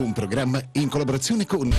Un programma in collaborazione con...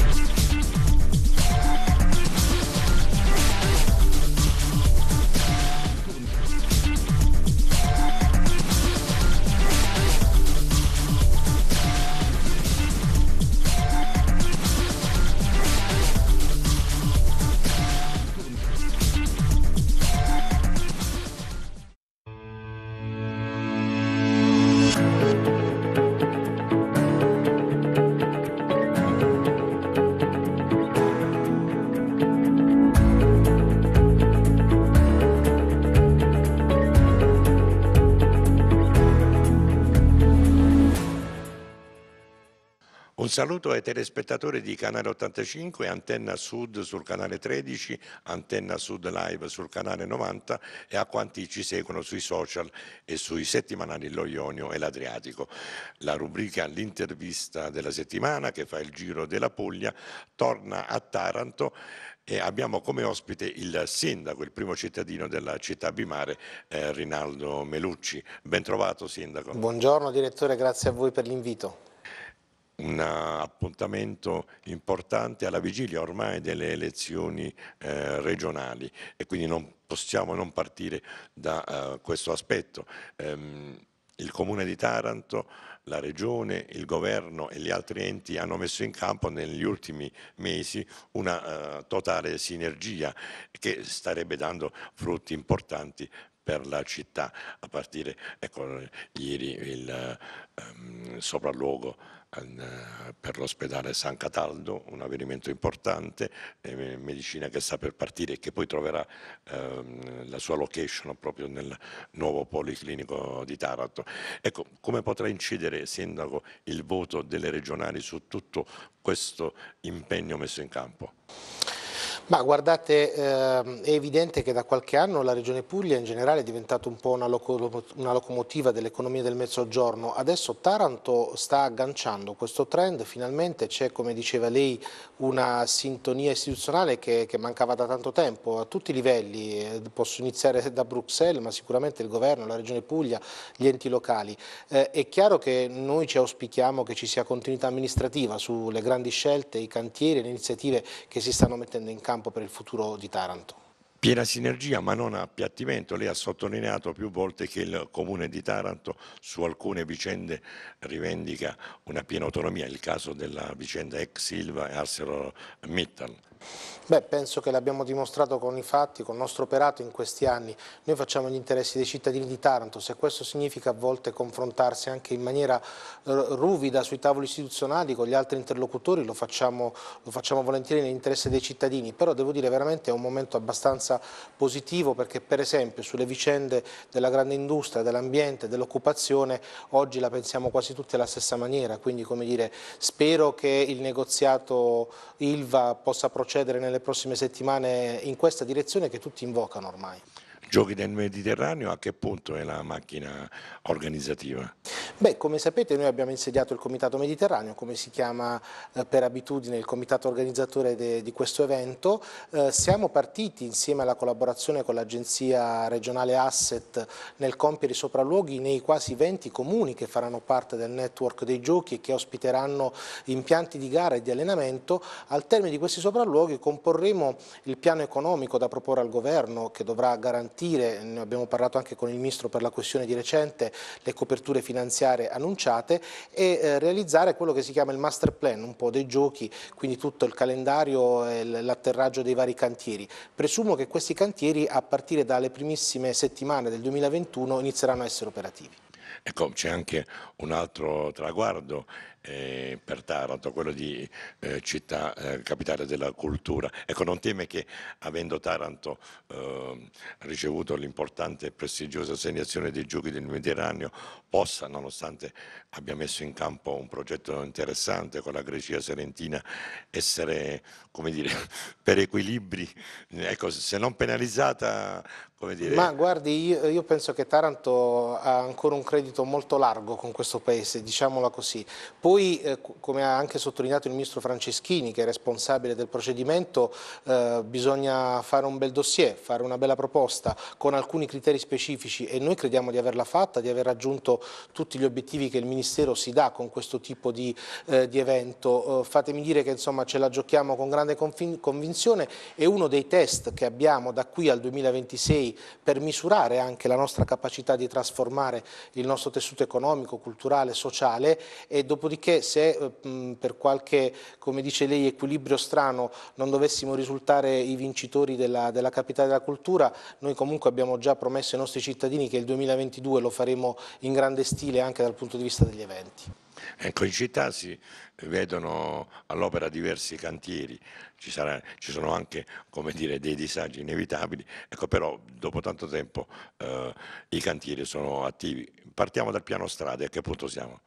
Un saluto ai telespettatori di Canale 85, Antenna Sud sul canale 13, Antenna Sud Live sul canale 90 e a quanti ci seguono sui social e sui settimanali Lo Ionio e l'Adriatico. La rubrica L'intervista della settimana che fa il giro della Puglia torna a Taranto e abbiamo come ospite il sindaco, il primo cittadino della città Bimare, eh, Rinaldo Melucci. Ben trovato sindaco. Buongiorno direttore, grazie a voi per l'invito un appuntamento importante alla vigilia ormai delle elezioni eh, regionali e quindi non possiamo non partire da eh, questo aspetto. Ehm, il Comune di Taranto, la Regione, il Governo e gli altri enti hanno messo in campo negli ultimi mesi una eh, totale sinergia che starebbe dando frutti importanti per la città, a partire, ecco, ieri il ehm, sopralluogo eh, per l'ospedale San Cataldo, un avvenimento importante, eh, medicina che sta per partire e che poi troverà ehm, la sua location proprio nel nuovo policlinico di Taranto. Ecco, come potrà incidere, Sindaco, il voto delle regionali su tutto questo impegno messo in campo? Ma guardate, eh, è evidente che da qualche anno la Regione Puglia in generale è diventata un po' una, loco una locomotiva dell'economia del mezzogiorno. Adesso Taranto sta agganciando questo trend, finalmente c'è, come diceva lei, una sintonia istituzionale che, che, mancava da tanto tempo a tutti i livelli. Eh, posso iniziare da Bruxelles, ma sicuramente il governo, la Regione Puglia, gli enti locali. Eh, è chiaro che noi ci auspichiamo che ci sia continuità amministrativa sulle grandi scelte, i cantieri, le iniziative che si stanno mettendo in campo campo per il futuro di Taranto. Piena sinergia ma non appiattimento, lei ha sottolineato più volte che il comune di Taranto su alcune vicende rivendica una piena autonomia, il caso della vicenda ex Silva e ArcelorMittal. Beh, penso che l'abbiamo dimostrato con i fatti, con il nostro operato in questi anni. Noi facciamo gli interessi dei cittadini di Taranto, se questo significa a volte confrontarsi anche in maniera eh, ruvida sui tavoli istituzionali con gli altri interlocutori, lo facciamo, lo facciamo volentieri nell'interesse dei cittadini, però devo dire veramente è un momento abbastanza positivo perché per esempio sulle vicende della grande industria, dell'ambiente, dell'occupazione, oggi la pensiamo quasi tutti alla stessa maniera, quindi come dire, spero che il negoziato Ilva possa procedere procedere nelle prossime settimane in questa direzione che tutti invocano ormai giochi del Mediterraneo, a che punto è la macchina organizzativa? Beh, come sapete noi abbiamo insediato il Comitato Mediterraneo, come si chiama eh, per abitudine il comitato organizzatore de, di questo evento. Eh, siamo partiti insieme alla collaborazione con l'agenzia regionale Asset nel compiere i sopralluoghi nei quasi 20 comuni che faranno parte del network dei giochi e che ospiteranno impianti di gara e di allenamento. Al termine di questi sopralluoghi comporremo il piano economico da proporre al governo che dovrà garantire garantire, ne abbiamo parlato anche con il Ministro per la questione di recente, le coperture finanziarie annunciate e eh, realizzare quello che si chiama il master plan, un po' dei giochi, quindi tutto il calendario e l'atterraggio dei vari cantieri. Presumo che questi cantieri a partire dalle primissime settimane del 2021 inizieranno a essere operativi. Ecco, c'è anche un altro traguardo eh, per Taranto, quello di eh, città eh, capitale della cultura. Ecco, non teme che avendo Taranto ehm, ricevuto l'importante e prestigiosa assegnazione dei giochi del Mediterraneo, possa, nonostante abbia messo in campo un progetto interessante con la Grecia Serentina, essere, come dire, per equilibri, ecco, se non penalizzata, come dire... Ma guardi, io, io penso che Taranto ha ancora un credito molto largo con questo paese, diciamola così. Poi noi, eh, come ha anche sottolineato il ministro Franceschini, che è responsabile del procedimento, eh, bisogna fare un bel dossier, fare una bella proposta con alcuni criteri specifici e noi crediamo di averla fatta, di aver raggiunto tutti gli obiettivi che il Ministero si dà con questo tipo di, eh, di evento. Eh, fatemi dire che insomma, ce la giochiamo con grande convinzione e uno dei test che abbiamo da qui al 2026 per misurare anche la nostra capacità di trasformare il nostro tessuto economico, culturale, sociale e dopodiché dopodiché se eh, mh, per qualche, come dice lei, equilibrio strano non dovessimo risultare i vincitori della, della capitale della cultura, noi comunque abbiamo già promesso ai nostri cittadini che il 2022 lo faremo in grande stile anche dal punto di vista degli eventi. Ecco, in città si vedono all'opera diversi cantieri, ci, sarà, ci sono anche dire, dei disagi inevitabili, ecco, però dopo tanto tempo eh, i cantieri sono attivi. Partiamo dal piano strade, a che punto siamo?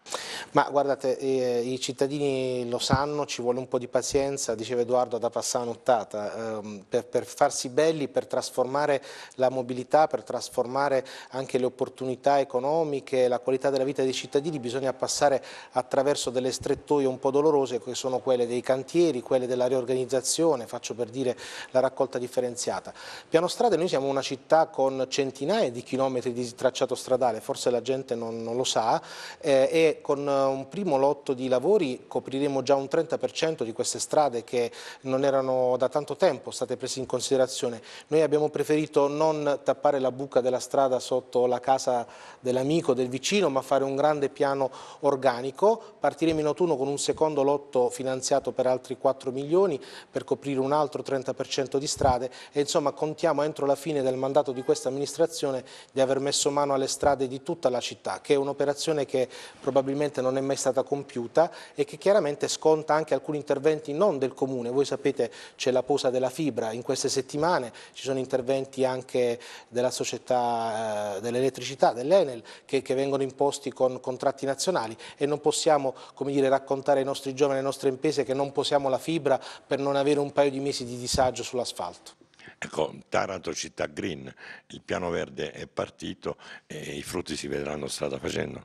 Ma guardate, eh, i cittadini lo sanno, ci vuole un po' di pazienza, diceva Edoardo da passare nottata, ehm, per, per, farsi belli, per trasformare la mobilità, per trasformare anche le opportunità economiche, la qualità della vita dei cittadini, bisogna passare attraverso delle strettoie un po' dolorose che sono quelle dei cantieri, quelle della riorganizzazione, faccio per dire la raccolta differenziata. Piano strade noi siamo una città con centinaia di chilometri di tracciato stradale, forse la gente non, non lo sa, eh, e con un primo lotto di lavori copriremo già un 30% di queste strade che non erano da tanto tempo state prese in considerazione. Noi abbiamo preferito non tappare la buca della strada sotto la casa dell'amico, del vicino, ma fare un grande piano organico. Partiremo in autunno con un secondo lotto finanziato per altri 4 milioni per coprire un altro 30% di strade e insomma contiamo entro la fine del mandato di questa amministrazione di aver messo mano alle strade di tutta la città, che è un'operazione che probabilmente non è mai stata compiuta e che chiaramente sconta anche alcuni interventi non del Comune. Voi sapete c'è la posa della fibra, in queste settimane ci sono interventi anche della società eh, dell'elettricità, dell'Enel, che, che, vengono imposti con contratti nazionali e non possiamo dire, raccontare ai nostri giovani, e alle nostre imprese che non posiamo la fibra per non avere un paio di mesi di disagio sull'asfalto. Ecco, Taranto città green, il piano verde è partito e i frutti si vedranno strada facendo.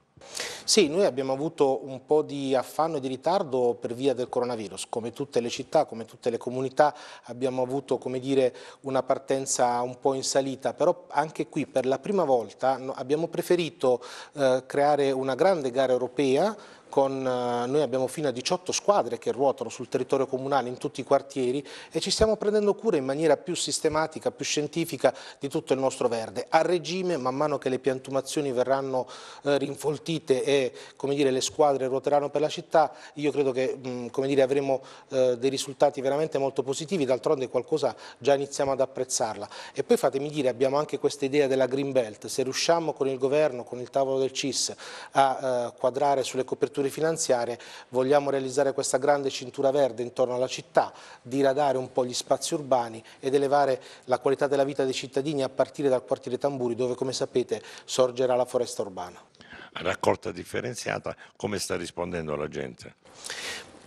Sì, noi abbiamo avuto un po' di affanno e di ritardo per via del coronavirus, come tutte le città, come tutte le comunità abbiamo avuto dire, una partenza un po' in salita, però anche qui per la prima volta abbiamo preferito eh, creare una grande gara europea con, eh, noi abbiamo fino a 18 squadre che ruotano sul territorio comunale in tutti i quartieri e ci stiamo prendendo cura in maniera più sistematica, più scientifica di tutto il nostro verde. A regime, man mano che le piantumazioni verranno eh, rinfoltite e dire, le squadre ruoteranno per la città, io credo che mh, mm, dire, avremo eh, dei risultati veramente molto positivi, d'altronde qualcosa già iniziamo ad apprezzarla. E poi fatemi dire, abbiamo anche questa idea della Green Belt, se riusciamo con il governo, con il tavolo del CIS a eh, quadrare sulle coperture strutture finanziarie, vogliamo realizzare questa grande cintura verde intorno alla città, diradare un po' gli spazi urbani ed elevare la qualità della vita dei cittadini a partire dal quartiere Tamburi dove come sapete sorgerà la foresta urbana raccolta differenziata, come sta rispondendo la gente?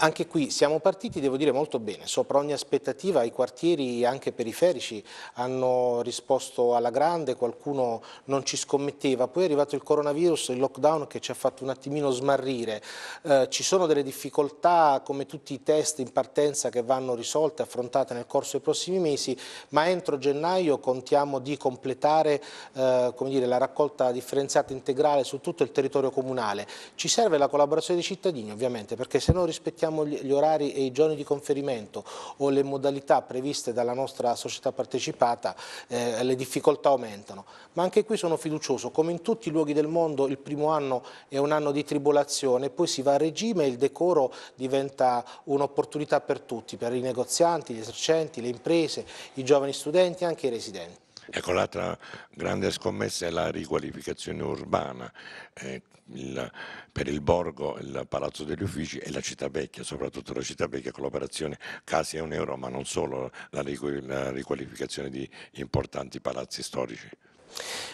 Anche qui siamo partiti, devo dire, molto bene, sopra ogni aspettativa i quartieri anche periferici hanno risposto alla grande, qualcuno non ci scommetteva, poi è arrivato il coronavirus, il lockdown che ci ha fatto un attimino smarrire, eh, ci sono delle difficoltà come tutti i test in partenza che vanno risolte, affrontate nel corso dei prossimi mesi, ma entro gennaio contiamo di completare eh, dire, la raccolta differenziata integrale su tutto il territorio comunale. Ci serve la collaborazione dei cittadini ovviamente perché se non rispettiamo conosciamo gli orari e i giorni di conferimento o le modalità previste dalla nostra società partecipata, eh, le difficoltà aumentano. Ma anche qui sono fiducioso, come in tutti i luoghi del mondo il primo anno è un anno di tribolazione, poi si va a regime e il decoro diventa un'opportunità per tutti, per i negozianti, gli esercenti, le imprese, i giovani studenti e anche i residenti. Ecco, l'altra grande scommessa è la riqualificazione urbana. Eh, il, per il borgo, il Palazzo degli Uffici e la città vecchia, soprattutto la città vecchia con l'operazione Casi a un euro, ma non solo la, riqualificazione di importanti palazzi storici.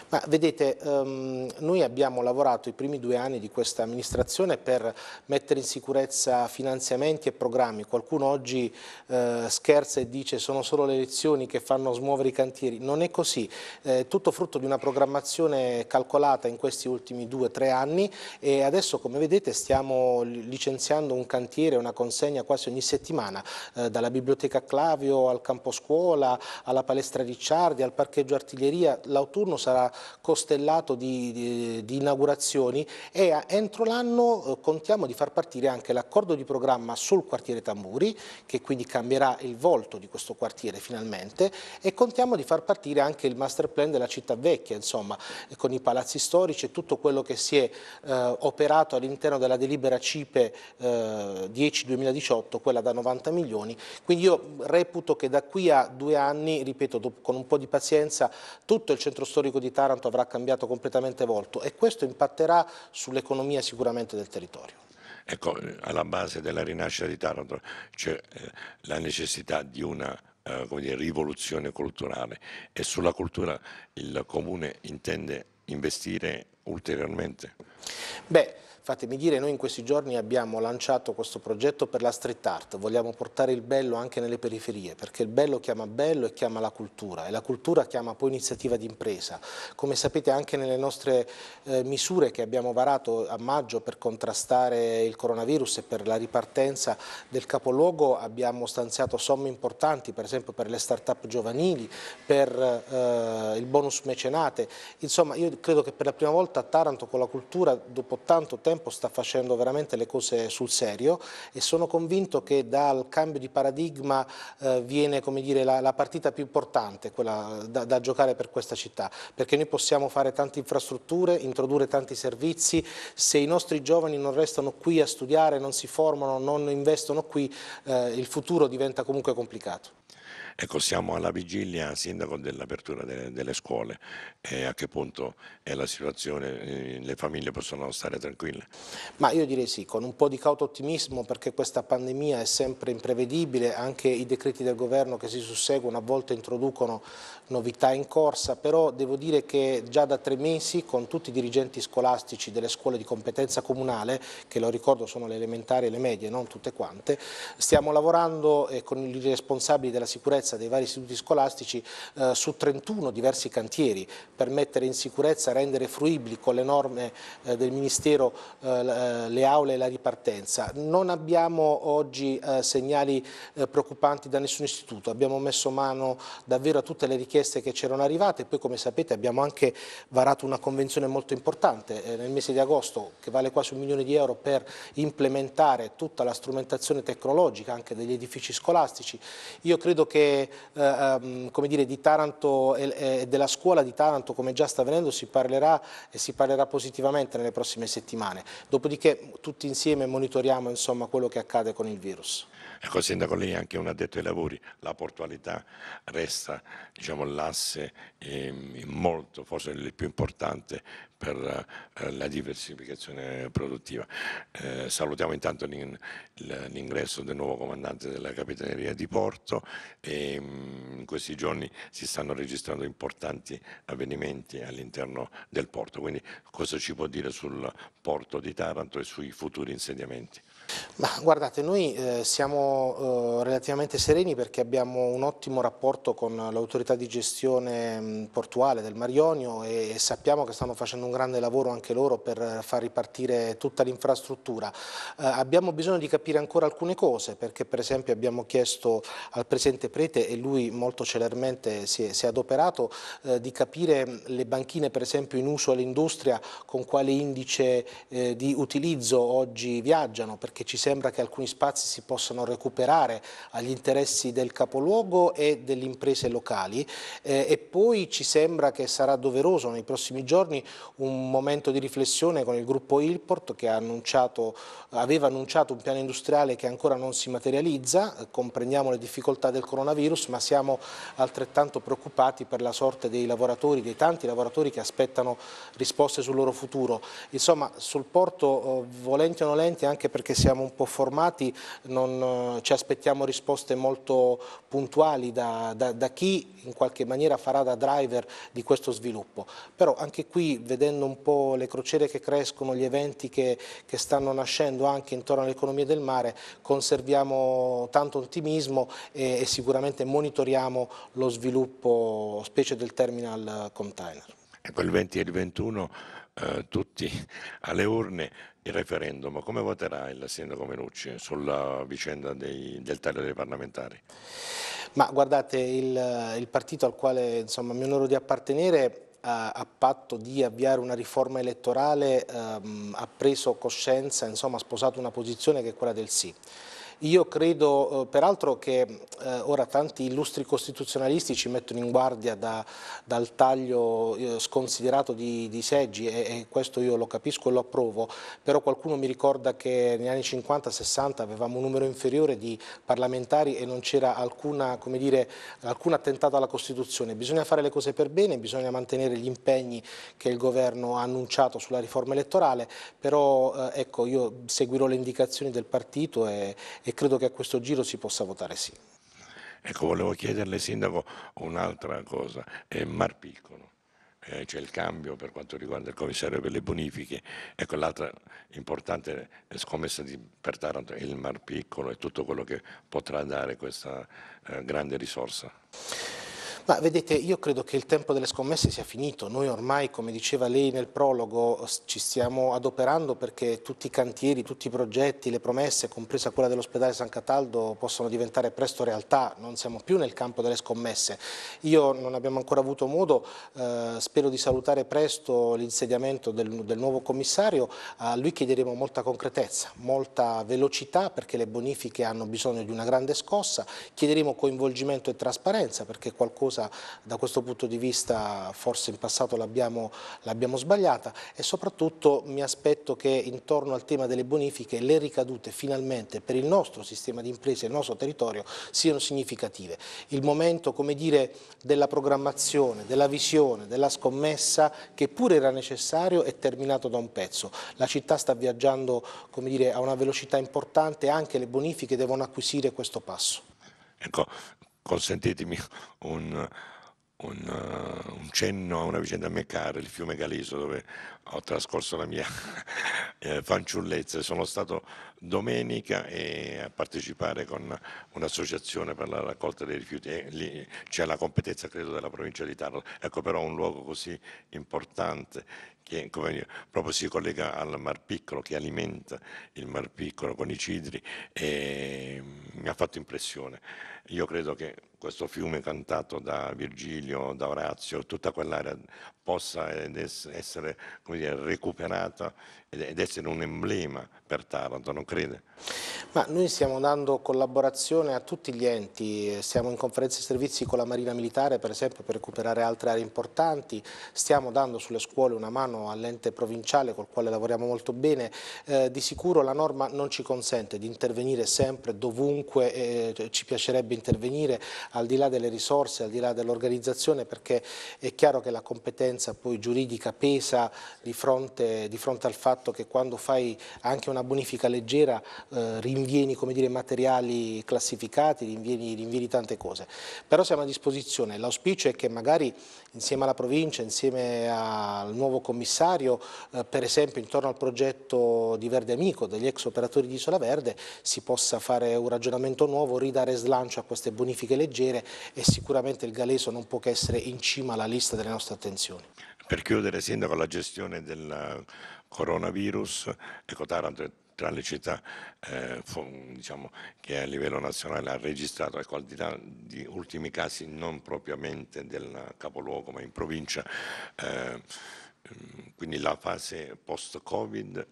Ma vedete, ehm, noi abbiamo lavorato i primi due anni di questa amministrazione per mettere in sicurezza finanziamenti e programmi. Qualcuno oggi eh, scherza e dice sono solo le elezioni che fanno smuovere i cantieri. Non è così, È eh, tutto frutto di una programmazione calcolata in questi ultimi due o tre anni e adesso come vedete stiamo licenziando un cantiere, una consegna quasi ogni settimana, eh, dalla biblioteca Clavio al campo scuola, alla palestra Ricciardi, al parcheggio artiglieria, l'autunno turno sarà costellato di, di, di inaugurazioni e entro l'anno eh, contiamo di far partire anche l'accordo di programma sul quartiere Tamburi, che quindi cambierà il volto di questo quartiere finalmente, e contiamo di far partire anche il master plan della città vecchia, insomma, con i palazzi storici e tutto quello che si è eh, operato all'interno della delibera CIPE eh, 10-2018, quella da 90 milioni. Quindi io reputo che da qui a due anni, ripeto, con un po' di pazienza, tutto il centro storico storico di Taranto avrà cambiato completamente volto e questo impatterà sull'economia sicuramente del territorio. Ecco, alla base della rinascita di Taranto c'è cioè la necessità di una eh, dire, rivoluzione culturale e sulla cultura il Comune intende investire ulteriormente? Beh, Fatemi dire, noi in questi giorni abbiamo lanciato questo progetto per la street art, vogliamo portare il bello anche nelle periferie, perché il bello chiama bello e chiama la cultura e la cultura chiama poi iniziativa d'impresa. Come sapete anche nelle nostre eh, misure che abbiamo varato a maggio per contrastare il coronavirus e per la ripartenza del capoluogo abbiamo stanziato somme importanti, per esempio per le start-up giovanili, per eh, il bonus mecenate. Insomma, io credo che per la prima volta a Taranto con la cultura dopo tanto tempo tempo sta facendo veramente le cose sul serio e sono convinto che dal cambio di paradigma eh, viene dire, la, la, partita più importante, quella da, da, giocare per questa città, perché noi possiamo fare tante infrastrutture, introdurre tanti servizi, se i nostri giovani non restano qui a studiare, non si formano, non investono qui, eh, il futuro diventa comunque complicato. Ecco, siamo alla vigilia, Sindaco, dell'apertura de delle scuole e a che punto è la situazione, eh, le famiglie possono stare tranquille? Ma io direi sì, con un po' di cauto ottimismo perché questa pandemia è sempre imprevedibile, anche i decreti del governo che si susseguono a volte introducono novità in corsa, però devo dire che già da tre mesi con tutti i dirigenti scolastici delle scuole di competenza comunale, che lo ricordo sono le elementari e le medie, non tutte quante, stiamo lavorando eh, con i responsabili della sicurezza sicurezza dei vari istituti scolastici eh, su 31 diversi cantieri per mettere in sicurezza, rendere fruibili con le norme eh, del Ministero eh, eh le aule e la ripartenza. Non abbiamo oggi eh, segnali eh, preoccupanti da nessun istituto, abbiamo messo mano davvero a tutte le richieste che c'erano arrivate e poi come sapete abbiamo anche varato una convenzione molto importante nel mese di agosto che vale quasi un milione di euro per implementare tutta la strumentazione tecnologica anche degli edifici scolastici. Io credo che anche eh, ehm, dire, di Taranto e, e, della scuola di Taranto, come già sta avvenendo, si parlerà e si parlerà positivamente nelle prossime settimane. Dopodiché tutti insieme monitoriamo insomma, quello che accade con il virus. Ecco, sindaco, lei è anche un addetto ai lavori, la portualità resta diciamo, l'asse eh, molto, forse il più importante per eh, la diversificazione produttiva. Eh, salutiamo intanto l'ingresso del nuovo comandante della Capitaneria di Porto e ehm, in questi giorni si stanno registrando importanti avvenimenti all'interno del porto, quindi cosa ci può dire sul porto di Taranto e sui futuri insediamenti? Ma guardate, noi eh, siamo eh, relativamente sereni perché abbiamo un ottimo rapporto con l'autorità di gestione mh, mm, portuale del Marionio e, e, sappiamo che stanno facendo un grande lavoro anche loro per far ripartire tutta l'infrastruttura. Eh, abbiamo bisogno di capire ancora alcune cose perché per esempio abbiamo chiesto al Presidente Prete e lui molto celermente si è, si è adoperato eh, di capire mm, le banchine per esempio in uso all'industria con quale indice eh, di utilizzo oggi viaggiano che ci sembra che alcuni spazi si possano recuperare agli interessi del capoluogo e delle imprese locali eh, e poi ci sembra che sarà doveroso nei prossimi giorni un momento di riflessione con il gruppo Ilport che annunciato, aveva annunciato un piano industriale che ancora non si materializza, comprendiamo le difficoltà del coronavirus ma siamo altrettanto preoccupati per la sorte dei lavoratori, dei tanti lavoratori che aspettano risposte sul loro futuro. Insomma sul porto eh, volenti o nolenti anche perché siamo siamo un po' formati, non, eh, ci aspettiamo risposte molto puntuali da, da, da, chi in qualche maniera farà da driver di questo sviluppo. Però anche qui, vedendo un po' le crociere che crescono, gli eventi che, che stanno nascendo anche intorno all'economia del mare, conserviamo tanto ottimismo e, e sicuramente monitoriamo lo sviluppo, specie del terminal container. Ecco, il 20 e il 21 eh, tutti alle urne il referendum. Come voterà il sindaco Menucci sulla vicenda dei, del taglio dei parlamentari? Ma guardate, il, eh, il partito al quale insomma, mi onoro di appartenere a, a patto di avviare una riforma elettorale ehm, ha preso coscienza, insomma, ha sposato una posizione che è quella del sì. Io credo eh, peraltro che eh, ora tanti illustri costituzionalisti ci mettono in guardia da, dal taglio eh, sconsiderato di, di seggi e, e, questo io lo capisco e lo approvo, però qualcuno mi ricorda che negli anni 50-60 avevamo un numero inferiore di parlamentari e non c'era alcuna, dire, alcun attentato alla Costituzione. Bisogna fare le cose per bene, bisogna mantenere gli impegni che il governo ha annunciato sulla riforma elettorale, però eh, ecco io seguirò le indicazioni del partito e, e credo che a questo giro si possa votare sì. Ecco, volevo chiederle, Sindaco, un'altra cosa. È Mar Marpiccolo eh, c'è il cambio per quanto riguarda il commissario per le bonifiche. Ecco l'altra importante scommessa di, per Taranto è il Mar Piccolo e tutto quello che potrà dare questa eh, grande risorsa. Ma vedete, io credo che il tempo delle scommesse sia finito. Noi ormai, come diceva lei nel prologo, ci stiamo adoperando perché tutti i cantieri, tutti i progetti, le promesse, compresa quella dell'ospedale San Cataldo, possono diventare presto realtà. Non siamo più nel campo delle scommesse. Io non abbiamo ancora avuto modo, eh, spero di salutare presto l'insediamento del, del, nuovo commissario. A lui chiederemo molta concretezza, molta velocità perché le bonifiche hanno bisogno di una grande scossa. Chiederemo coinvolgimento e trasparenza perché qualcosa cosa da questo punto di vista forse in passato l'abbiamo sbagliata e soprattutto mi aspetto che intorno al tema delle bonifiche le ricadute finalmente per il nostro sistema di imprese e il nostro territorio siano significative. Il momento come dire, della programmazione, della visione, della scommessa che pure era necessario è terminato da un pezzo. La città sta viaggiando come dire, a una velocità importante e anche le bonifiche devono acquisire questo passo. Ecco, consentitemi un, un, uh, un, cenno a una vicenda a me cara, il fiume Galiso, dove ho trascorso la mia eh, fanciullezza. Sono stato domenica a partecipare con un'associazione per la raccolta dei rifiuti. Eh, c'è la competenza, credo, della provincia di Taranto. Ecco, però un luogo così importante che dire, proprio si collega al Mar Piccolo, che alimenta il Mar Piccolo con i cidri e mi ha fatto impressione. Io credo che questo fiume cantato da Virgilio, da Orazio, tutta quell'area possa essere dire, recuperata ed essere un emblema per Taranto, non crede? Ma noi stiamo dando collaborazione a tutti gli enti, siamo in conferenza e servizi con la Marina Militare per esempio per recuperare altre aree importanti, stiamo dando sulle scuole una mano all'ente provinciale col quale lavoriamo molto bene, eh, di sicuro la norma non ci consente di intervenire sempre, dovunque eh, ci piacerebbe intervenire, al di là delle risorse, al di là dell'organizzazione perché è chiaro che la competenza giurisprudenza poi giuridica pesa di fronte, di fronte al fatto che quando fai anche una bonifica leggera eh, rinvieni come dire, materiali classificati, rinvieni, rinvieni tante cose. Però siamo a disposizione, l'auspicio è che magari insieme alla provincia, insieme al nuovo commissario, eh, per esempio intorno al progetto di Verde Amico degli ex operatori di Isola Verde, si possa fare un ragionamento nuovo, ridare slancio a queste bonifiche leggere e sicuramente il Galeso non può che essere in cima alla lista delle nostre attenzioni. Per chiudere, Sindaco, la gestione del coronavirus, ecco Taranto è tra le città eh, diciamo, che a livello nazionale ha registrato, ecco, al di là di ultimi casi non propriamente del capoluogo ma in provincia, eh, quindi la fase post-Covid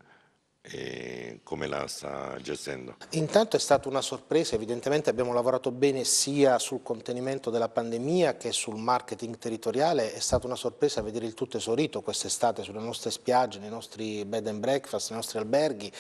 e come la sta gestendo? Intanto è stata una sorpresa, evidentemente abbiamo lavorato bene sia sul contenimento della pandemia che sul marketing territoriale, è stata una sorpresa vedere il tutto esaurito quest'estate sulle nostre spiagge, nei nostri bed and breakfast, nei nostri alberghi,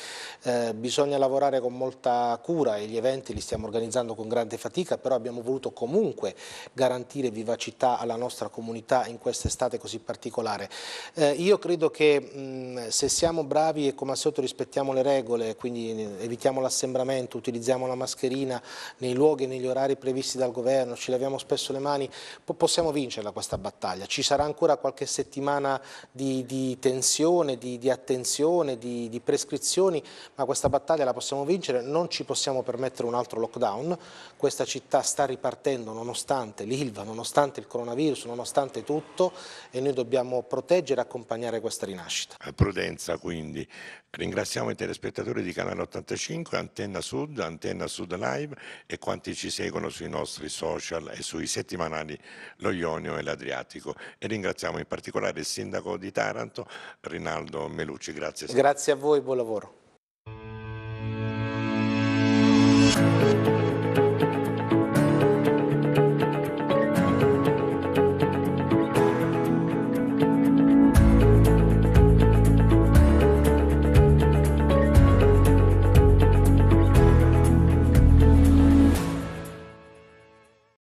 eh, bisogna lavorare con molta cura e gli eventi li stiamo organizzando con grande fatica, però abbiamo voluto comunque garantire vivacità alla nostra comunità in quest'estate così particolare. Eh, io credo che mh, se siamo bravi e come assetto rispetto rispettiamo le regole, quindi evitiamo l'assembramento, utilizziamo la mascherina nei luoghi e negli orari previsti dal governo, ci laviamo spesso le mani, possiamo vincerla questa battaglia. Ci sarà ancora qualche settimana di, di tensione, di, di attenzione, di, di, prescrizioni, ma questa battaglia la possiamo vincere, non ci possiamo permettere un altro lockdown, questa città sta ripartendo nonostante l'Ilva, nonostante il coronavirus, nonostante tutto e noi dobbiamo proteggere e accompagnare questa rinascita. Prudenza quindi. Ringrazio Ringraziamo i telespettatori di Canale 85, Antenna Sud, Antenna Sud Live e quanti ci seguono sui nostri social e sui settimanali Lo Ionio e l'Adriatico. E ringraziamo in particolare il sindaco di Taranto, Rinaldo Melucci. Grazie. Grazie a voi, buon lavoro.